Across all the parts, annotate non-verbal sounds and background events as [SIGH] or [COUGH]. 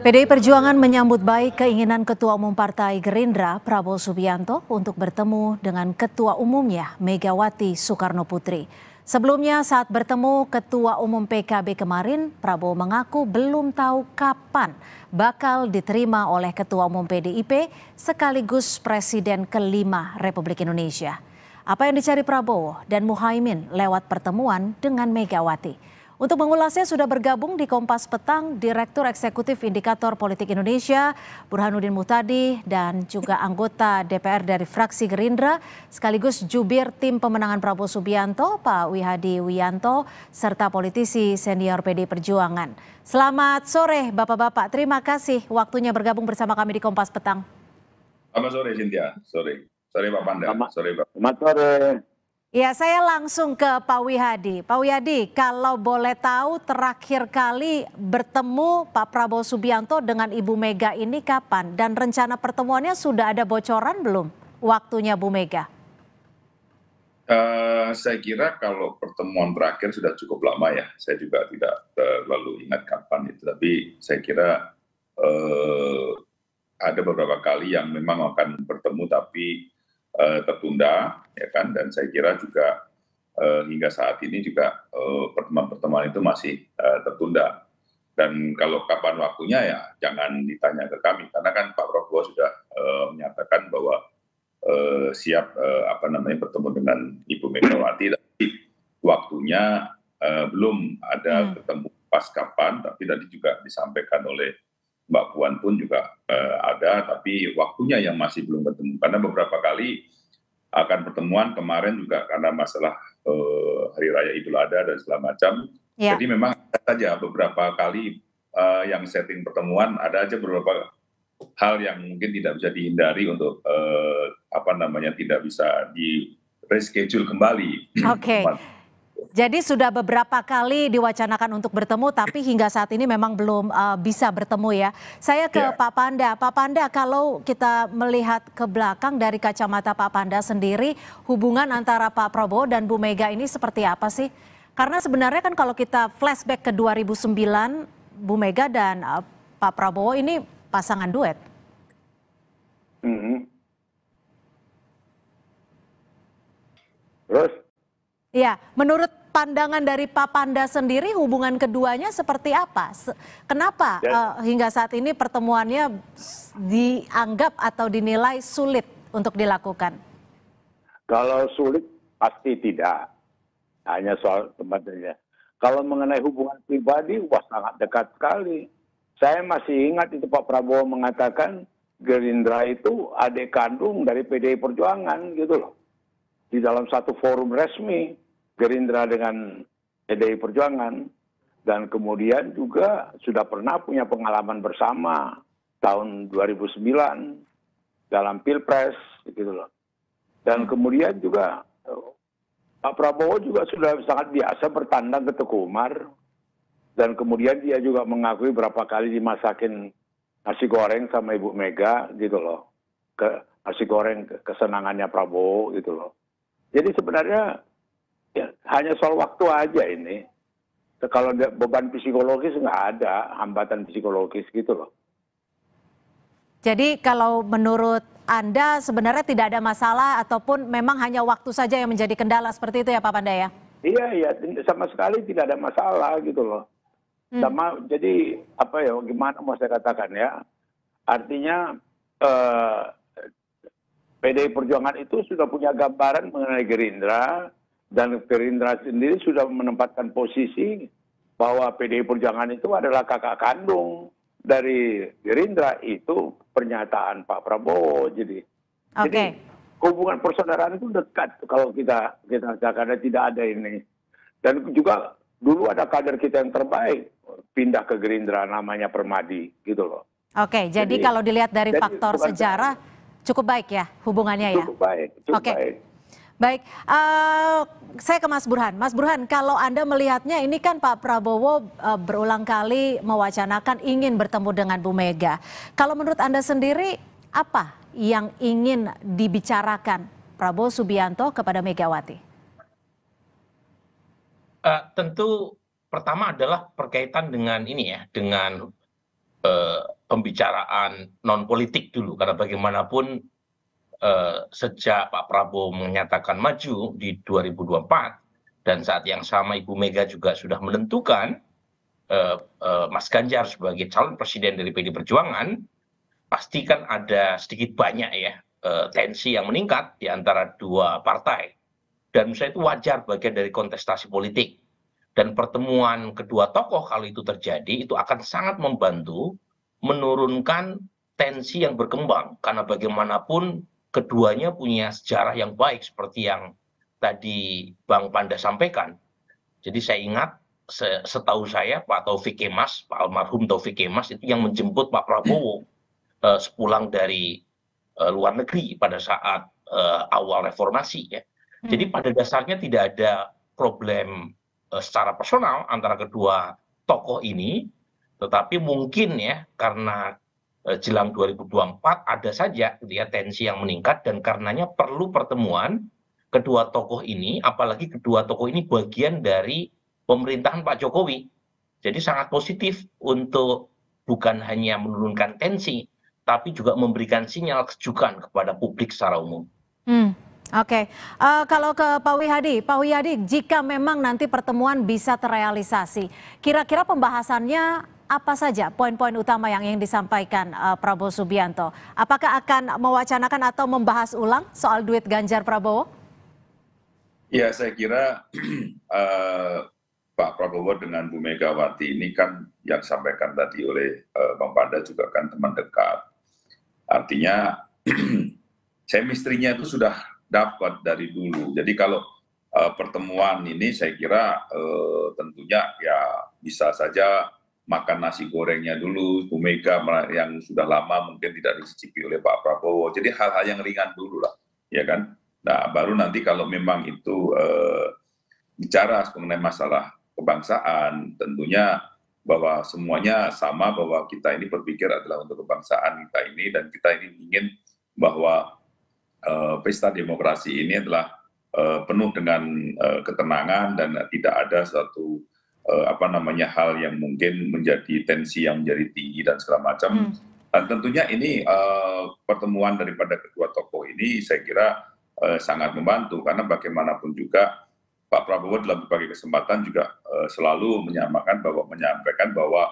PDI Perjuangan menyambut baik keinginan Ketua Umum Partai Gerindra Prabowo Subianto untuk bertemu dengan Ketua Umumnya Megawati Soekarno Putri. Sebelumnya saat bertemu Ketua Umum PKB kemarin, Prabowo mengaku belum tahu kapan bakal diterima oleh Ketua Umum PDIP sekaligus Presiden kelima Republik Indonesia. Apa yang dicari Prabowo dan Muhaimin lewat pertemuan dengan Megawati? Untuk mengulasnya sudah bergabung di Kompas Petang Direktur Eksekutif Indikator Politik Indonesia Burhanuddin Mutadi dan juga anggota DPR dari fraksi Gerindra sekaligus jubir tim pemenangan Prabowo Subianto Pak Wihadi Wianto serta politisi senior PD Perjuangan. Selamat sore Bapak-bapak. Terima kasih waktunya bergabung bersama kami di Kompas Petang. Selamat sore Cynthia. Sore. Sore Pak Panda. sore Pak. Selamat sore. Ya, saya langsung ke Pak Wihadi. Pak Wihadi, kalau boleh tahu terakhir kali bertemu Pak Prabowo Subianto dengan Ibu Mega ini kapan? Dan rencana pertemuannya sudah ada bocoran belum waktunya Bu Mega? Uh, saya kira kalau pertemuan terakhir sudah cukup lama ya. Saya juga tidak terlalu ingat kapan itu. Tapi saya kira uh, ada beberapa kali yang memang akan bertemu tapi Eh, tertunda ya kan dan saya kira juga eh, hingga saat ini juga eh, pertemuan-pertemuan itu masih tertunda dan kalau kapan waktunya ya jangan ditanya ke kami karena kan Pak Prabowo sudah uh, menyatakan bahwa uh, siap uh, apa namanya bertemu dengan Ibu Megawati tapi waktunya uh, belum ada hmm. ketemu pas kapan tapi tadi juga disampaikan oleh Mbak Puan pun juga uh, ada, tapi waktunya yang masih belum bertemu. Karena beberapa kali akan pertemuan kemarin juga karena masalah uh, Hari Raya Idul Adha dan segala macam. Ya. Jadi memang ada saja beberapa kali uh, yang setting pertemuan, ada aja beberapa hal yang mungkin tidak bisa dihindari untuk uh, apa namanya tidak bisa di reschedule kembali. Oke. Okay. Jadi sudah beberapa kali diwacanakan untuk bertemu, tapi hingga saat ini memang belum uh, bisa bertemu ya. Saya ke yeah. Pak Panda. Pak Panda, kalau kita melihat ke belakang dari kacamata Pak Panda sendiri, hubungan antara Pak Prabowo dan Bu Mega ini seperti apa sih? Karena sebenarnya kan kalau kita flashback ke 2009, Bu Mega dan uh, Pak Prabowo ini pasangan duet. Mm -hmm. Terus? Ya, menurut pandangan dari Pak Panda sendiri hubungan keduanya seperti apa? Kenapa ya. uh, hingga saat ini pertemuannya dianggap atau dinilai sulit untuk dilakukan? Kalau sulit pasti tidak. Hanya soal tempatnya. Kalau mengenai hubungan pribadi, wah sangat dekat sekali. Saya masih ingat itu Pak Prabowo mengatakan Gerindra itu adik kandung dari PDI Perjuangan gitu loh. Di dalam satu forum resmi gerindra dengan pdi perjuangan dan kemudian juga sudah pernah punya pengalaman bersama tahun 2009 dalam pilpres gitu loh dan hmm. kemudian juga eh, Pak Prabowo juga sudah sangat biasa bertandang ke Teguh Umar dan kemudian dia juga mengakui berapa kali dimasakin nasi goreng sama Ibu Mega gitu loh ke nasi goreng kesenangannya Prabowo gitu loh jadi sebenarnya ya, hanya soal waktu aja ini. Kalau beban psikologis nggak ada hambatan psikologis gitu loh. Jadi kalau menurut Anda sebenarnya tidak ada masalah ataupun memang hanya waktu saja yang menjadi kendala seperti itu ya Pak Pandai ya? Iya, iya. Sama sekali tidak ada masalah gitu loh. Hmm. Sama, jadi apa ya, gimana mau saya katakan ya. Artinya eh, PDI Perjuangan itu sudah punya gambaran mengenai Gerindra, dan gerindra sendiri sudah menempatkan posisi bahwa PDI Perjuangan itu adalah kakak kandung dari Gerindra itu pernyataan Pak Prabowo jadi okay. hubungan persaudaraan itu dekat kalau kita kita karena tidak ada ini dan juga dulu ada kader kita yang terbaik pindah ke Gerindra namanya Permadi gitu loh Oke, jadi, jadi kalau dilihat dari faktor sejarah cukup baik ya hubungannya cukup ya. Cukup baik, cukup okay. baik. Baik, uh, saya ke Mas Burhan. Mas Burhan, kalau Anda melihatnya ini kan Pak Prabowo uh, berulang kali mewacanakan ingin bertemu dengan Bu Mega. Kalau menurut Anda sendiri, apa yang ingin dibicarakan Prabowo Subianto kepada Megawati? Uh, tentu pertama adalah berkaitan dengan ini ya, dengan uh, pembicaraan non politik dulu karena bagaimanapun Eh, sejak pak prabowo menyatakan maju di dua dan saat yang sama ibu mega juga sudah menentukan eh, eh, mas ganjar sebagai calon presiden dari pd perjuangan pastikan ada sedikit banyak ya tensi yang meningkat di antara dua partai dan misalnya saya itu wajar bagian dari kontestasi politik dan pertemuan kedua tokoh kalau itu terjadi itu akan sangat membantu menurunkan tensi yang berkembang karena bagaimanapun keduanya punya sejarah yang baik seperti yang tadi bang panda sampaikan jadi saya ingat setahu saya pak taufik kemas pak almarhum taufik kemas itu yang menjemput pak prabowo eh, sepulang dari eh, luar negeri pada saat eh, awal reformasi ya hmm. jadi pada dasarnya tidak ada problem secara personal antara kedua tokoh ini tetapi mungkin ya karena Eh, jelang 2024 ada saja gitu ya, tensi yang meningkat dan karenanya perlu pertemuan kedua tokoh ini apalagi kedua tokoh ini bagian dari pemerintahan Pak Jokowi. Jadi sangat positif untuk bukan hanya menurunkan tensi tapi juga memberikan sinyal kejukan kepada publik secara umum. Hmm. Oke, okay. uh, eh, kalau ke Pak Wihadi, Pak Wihadi, jika memang nanti pertemuan bisa terrealisasi, kira-kira pembahasannya apa saja poin-poin utama yang ingin disampaikan uh, Prabowo Subianto? Apakah akan mewacanakan atau membahas ulang soal duit Ganjar Prabowo? Ya, saya kira uh, [CLEARS THROAT] Pak Prabowo dengan Bu Megawati ini kan yang sampaikan tadi oleh uh, Bang Panda juga kan teman dekat. Artinya [CLEARS THROAT] chemistry-nya itu sudah dapat dari dulu. Jadi kalau uh, pertemuan ini saya kira uh, tentunya ya bisa saja makan nasi gorengnya dulu, Bu Mega yang sudah lama mungkin tidak dicicipi oleh Pak Prabowo. Jadi hal-hal yang ringan dulu lah, ya kan? Nah, baru nanti kalau memang itu eh, bicara mengenai masalah kebangsaan, tentunya bahwa semuanya sama bahwa kita ini berpikir adalah untuk kebangsaan kita ini dan kita ini ingin bahwa eh, pesta demokrasi ini adalah eh, penuh dengan eh, ketenangan dan tidak ada suatu Eh, apa namanya hal yang mungkin menjadi tensi yang menjadi tinggi dan segala macam. Hmm. Dan tentunya ini uh, pertemuan daripada kedua tokoh ini saya kira uh, sangat membantu karena bagaimanapun juga Pak Prabowo dalam berbagai kesempatan juga uh, selalu menyamakan bahwa menyampaikan bahwa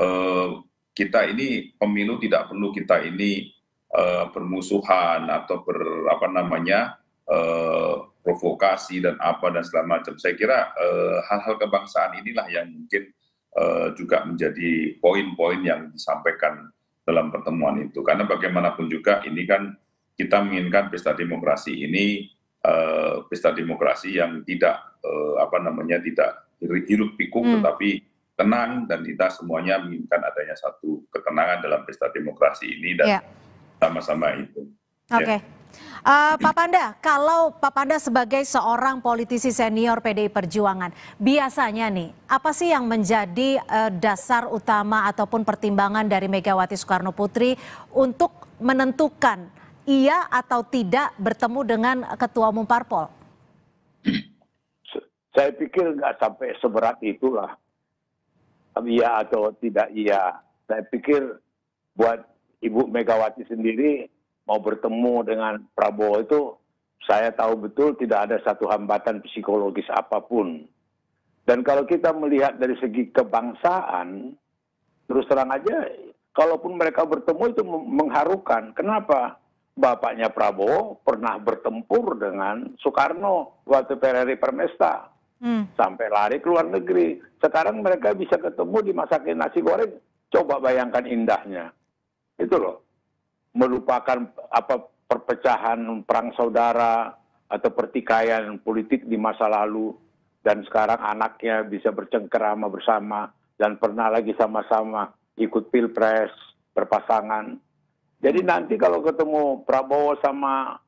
uh, kita ini pemilu tidak perlu kita ini uh, bermusuhan atau ber namanya uh, provokasi dan apa dan segala macam. Saya kira eh, hal-hal kebangsaan inilah yang mungkin eh, juga menjadi poin-poin yang disampaikan dalam pertemuan itu. Karena bagaimanapun juga ini kan kita menginginkan pesta demokrasi ini uh, pesta demokrasi yang tidak uh, apa namanya tidak hiruk pikuk hmm. tetapi tenang dan kita semuanya menginginkan adanya satu ketenangan dalam pesta demokrasi ini dan ya. sama-sama yeah. itu. Ya. Oke. Okay. Yeah. Uh, Pak Panda, kalau Pak Panda sebagai seorang politisi senior PDI Perjuangan, biasanya nih, apa sih yang menjadi uh, dasar utama ataupun pertimbangan dari Megawati Soekarno Putri untuk menentukan ia atau tidak bertemu dengan Ketua Umum Parpol? Saya pikir nggak sampai seberat itulah. Iya atau tidak iya. Saya pikir buat Ibu Megawati sendiri mau bertemu dengan Prabowo itu saya tahu betul tidak ada satu hambatan psikologis apapun. Dan kalau kita melihat dari segi kebangsaan, terus terang aja, kalaupun mereka bertemu itu mengharukan. Kenapa? Bapaknya Prabowo pernah bertempur dengan Soekarno waktu PRRI Permesta. Hmm. Sampai lari ke luar negeri. Sekarang mereka bisa ketemu di masakin nasi goreng. Coba bayangkan indahnya. Itu loh melupakan apa perpecahan perang saudara atau pertikaian politik di masa lalu dan sekarang anaknya bisa bercengkerama bersama dan pernah lagi sama-sama ikut pilpres berpasangan. Jadi nanti kalau ketemu Prabowo sama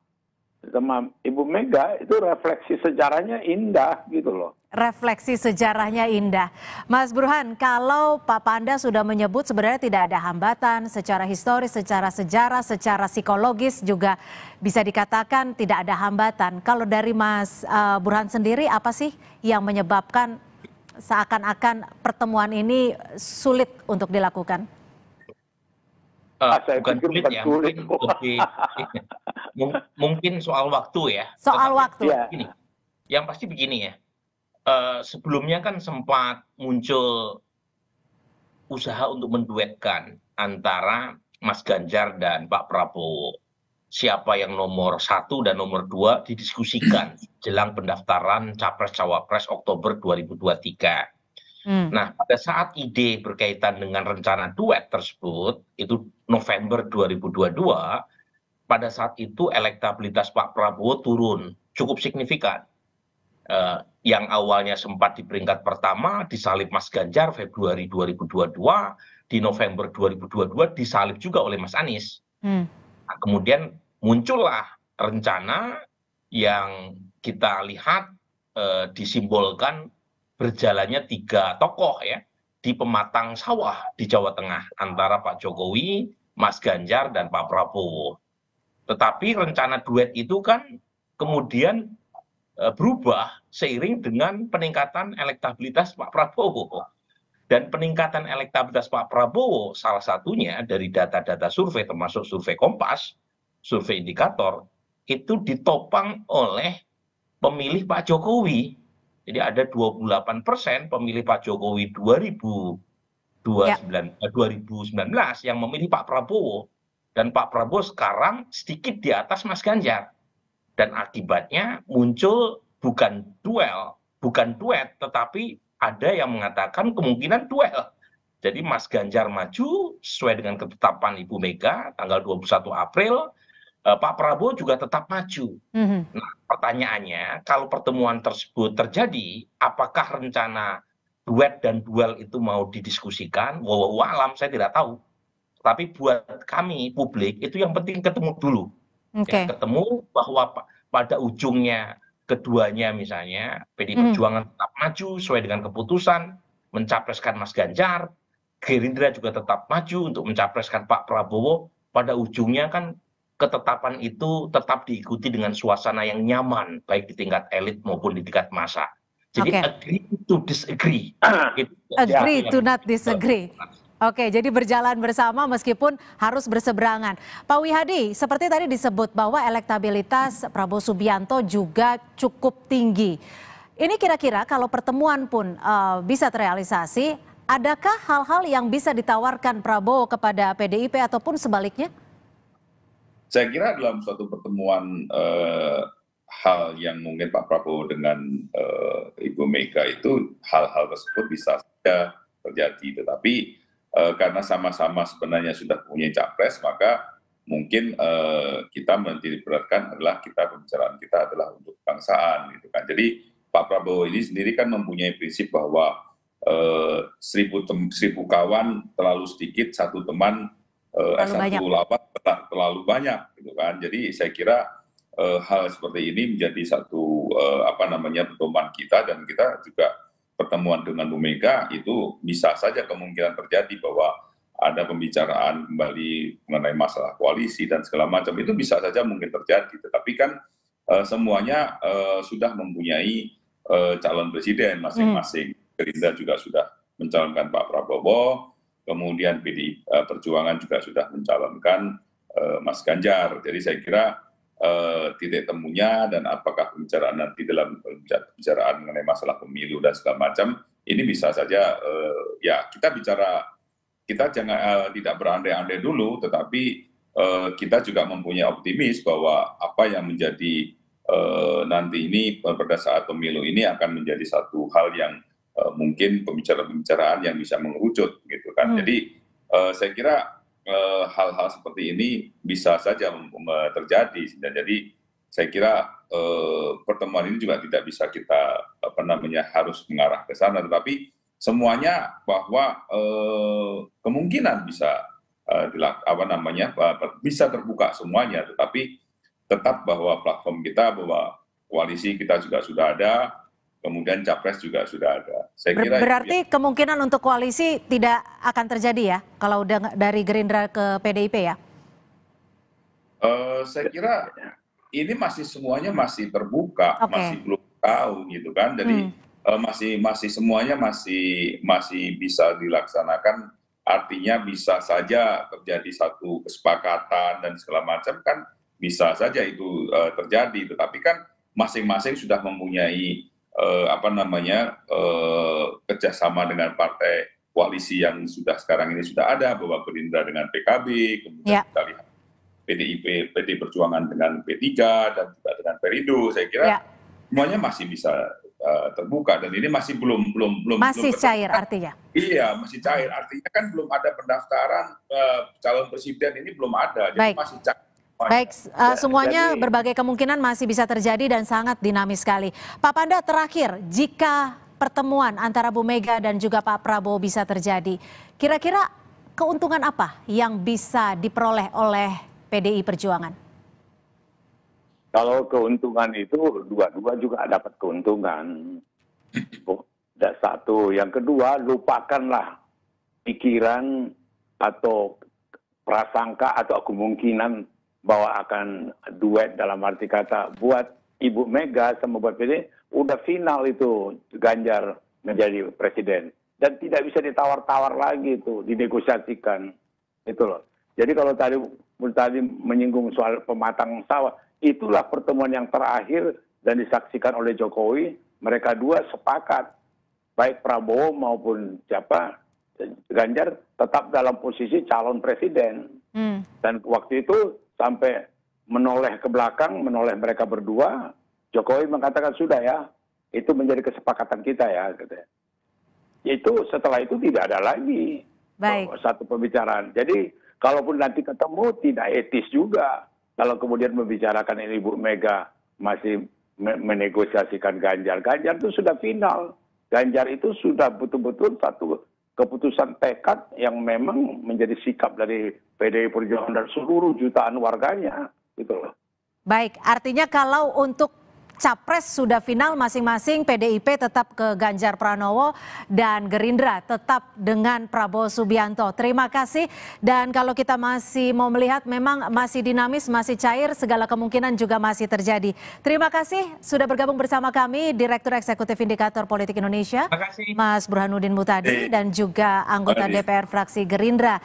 sama Ibu Mega itu refleksi sejarahnya indah gitu loh. Refleksi sejarahnya indah. Mas Burhan, kalau Pak Panda sudah menyebut sebenarnya tidak ada hambatan secara historis, secara sejarah, secara psikologis juga bisa dikatakan tidak ada hambatan. Kalau dari Mas eh, Burhan sendiri apa sih yang menyebabkan seakan-akan pertemuan ini sulit untuk dilakukan? Uh, eh, saya bukan sulit ya, mungkin, Mungkin, mungkin soal waktu ya. Soal Tetapi waktu. Ya. yang pasti begini ya. Uh, sebelumnya kan sempat muncul usaha untuk menduetkan antara Mas Ganjar dan Pak Prabowo. Siapa yang nomor satu dan nomor dua didiskusikan jelang pendaftaran Capres-Cawapres Oktober 2023 Hmm. nah pada saat ide berkaitan dengan rencana duet tersebut itu november 2022 pada saat itu elektabilitas pak prabowo turun cukup signifikan eh, yang awalnya sempat di peringkat pertama disalib mas ganjar februari 2022 di november 2022 disalib juga oleh mas anies hmm. nah, kemudian muncullah rencana yang kita lihat eh, disimbolkan berjalannya tiga tokoh ya di pematang sawah di Jawa Tengah antara Pak Jokowi, Mas Ganjar dan Pak Prabowo. Tetapi rencana duet itu kan kemudian e, berubah seiring dengan peningkatan elektabilitas Pak Prabowo. Dan peningkatan elektabilitas Pak Prabowo salah satunya dari data-data survei termasuk survei Kompas, survei indikator, itu ditopang oleh pemilih Pak Jokowi jadi ada 28 persen pemilih pak jokowi ya. eh, dua ribu sembilan belas yang memilih pak prabowo dan pak prabowo sekarang sedikit di atas mas ganjar dan akibatnya muncul bukan duel bukan duet tetapi ada yang mengatakan kemungkinan duel jadi Mas Ganjar maju sesuai dengan ketetapan Ibu Mega tanggal 21 April Eh, Pak Prabowo juga tetap maju. Mm-hmm. Nah, pertanyaannya, kalau pertemuan tersebut terjadi, apakah rencana duet dan duel itu mau didiskusikan? Wow, alam, saya tidak tahu. Tapi buat kami publik itu yang penting ketemu dulu. Okay. Ya, ketemu bahwa pada ujungnya keduanya misalnya PD mhm. Perjuangan mm-hmm. tetap maju sesuai dengan keputusan mencapreskan Mas Ganjar, Gerindra juga tetap maju untuk mencapreskan Pak Prabowo. Pada ujungnya kan ketetapan itu tetap diikuti dengan suasana yang nyaman baik di tingkat elit maupun di tingkat massa. Jadi okay. agree to disagree. [CLEARS THROAT] Gitu. agree ya, to ya. not disagree. Oke, jadi berjalan bersama meskipun harus berseberangan. Pak Wihadi, seperti tadi disebut bahwa elektabilitas Prabowo Subianto juga cukup tinggi. Ini kira-kira kalau pertemuan pun uh, bisa terrealisasi, adakah hal-hal yang bisa ditawarkan Prabowo kepada PDIP ataupun sebaliknya? saya kira dalam suatu pertemuan eh, hal yang mungkin pak prabowo dengan eh, ibu mega itu hal hal tersebut bisa saja terjadi tetapi eh, karena sama-sama sebenarnya sudah punya capres maka mungkin kita menjadi beratkan adalah kita pembicaraan kita adalah untuk kebangsaan gitu kan jadi Pak Prabowo ini sendiri kan mempunyai prinsip bahwa eh, seribu, tem, seribu kawan terlalu sedikit, satu teman eh, satu lawan tak terlalu banyak gitu kan jadi saya kira e, hal seperti ini menjadi satu e, apa namanya pertemuan kita dan kita juga pertemuan dengan Bu Mega itu bisa saja kemungkinan terjadi bahwa ada pembicaraan kembali mengenai masalah koalisi dan segala macam itu bisa saja mungkin terjadi tetapi kan e, semuanya e, sudah mempunyai e, calon presiden masing-masing hmm. Gerindra juga sudah mencalonkan Pak Prabowo kemudian PDI Perjuangan juga sudah mencalonkan Eh, Mas Ganjar. Jadi saya kira uh, titik temunya dan apakah pembicaraan nanti dalam pembicaraan mengenai masalah pemilu dan segala macam ini bisa saja eh, ya kita bicara kita jangan tidak berandai-andai dulu tetapi kita juga mempunyai optimis bahwa apa yang menjadi nanti ini pada saat pemilu ini akan menjadi satu hal yang mungkin pembicaraan-pembicaraan yang bisa mengerucut gitu kan. Hmm. Jadi saya kira Eh, hal hal seperti ini bisa saja terjadi dan jadi saya kira eh, pertemuan ini juga tidak bisa kita apa namanya harus mengarah ke sana tetapi semuanya bahwa eh, kemungkinan bisa apa namanya bisa terbuka semuanya tetapi tetap bahwa platform kita bahwa koalisi kita juga sudah ada kemudian capres juga sudah ada. Saya kira Berarti ya. kemungkinan untuk koalisi tidak akan terjadi ya kalau dari Gerindra ke PDIP ya? Uh, saya kira ini masih semuanya masih terbuka, okay. masih belum tahu gitu kan. Jadi hmm. uh, masih masih semuanya masih masih bisa dilaksanakan. Artinya bisa saja terjadi satu kesepakatan dan segala macam kan bisa saja itu uh, terjadi. Tetapi kan masing-masing sudah mempunyai Eh, apa namanya eh, kerjasama dengan partai koalisi yang sudah sekarang ini sudah ada bahwa Gerindra dengan PKB kemudian ya. kita lihat PDIP PD Perjuangan dengan P3 dan juga dengan Perindo saya kira ya. semuanya masih bisa uh, terbuka dan ini masih belum belum belum masih belum cair artinya iya masih cair artinya kan belum ada pendaftaran uh, calon presiden ini belum ada jadi Baik. masih cair Baik, uh, semuanya Jadi, berbagai kemungkinan masih bisa terjadi dan sangat dinamis sekali. Pak Panda, terakhir, jika pertemuan antara Bu Mega dan juga Pak Prabowo bisa terjadi, kira-kira keuntungan apa yang bisa diperoleh oleh PDI Perjuangan? Kalau keuntungan itu dua-dua juga dapat keuntungan. Oh, satu, yang kedua lupakanlah pikiran atau prasangka atau kemungkinan bahwa akan duet dalam arti kata buat Ibu Mega sama buat PD udah final itu Ganjar menjadi presiden dan tidak bisa ditawar-tawar lagi itu dinegosiasikan itu loh. Jadi kalau tadi tadi menyinggung soal pematang sawah itulah pertemuan yang terakhir dan disaksikan oleh Jokowi mereka dua sepakat baik Prabowo maupun siapa Ganjar tetap dalam posisi calon presiden. Hmm. Dan waktu itu sampai menoleh ke belakang, menoleh mereka berdua, Jokowi mengatakan sudah ya, itu menjadi kesepakatan kita ya. Gitu. Ya. Itu setelah itu tidak ada lagi Baik. Oh, satu pembicaraan. Jadi kalaupun nanti ketemu tidak etis juga kalau kemudian membicarakan ini Ibu Mega masih menegosiasikan Ganjar. Ganjar itu sudah final. Ganjar itu sudah betul-betul satu keputusan tekad yang memang menjadi sikap dari PDI Perjuangan dan seluruh jutaan warganya gitu loh. Baik, artinya kalau untuk capres sudah final masing-masing PDIP tetap ke Ganjar Pranowo dan Gerindra tetap dengan Prabowo Subianto. Terima kasih dan kalau kita masih mau melihat memang masih dinamis, masih cair, segala kemungkinan juga masih terjadi. Terima kasih sudah bergabung bersama kami Direktur Eksekutif Indikator Politik Indonesia, Mas Burhanuddin Mutadi dan juga anggota DPR fraksi Gerindra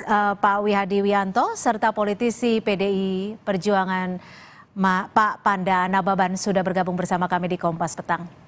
eh, Pak Wihadi Wianto serta politisi PDI Perjuangan Ma, Pak Panda Nababan sudah bergabung bersama kami di Kompas Petang.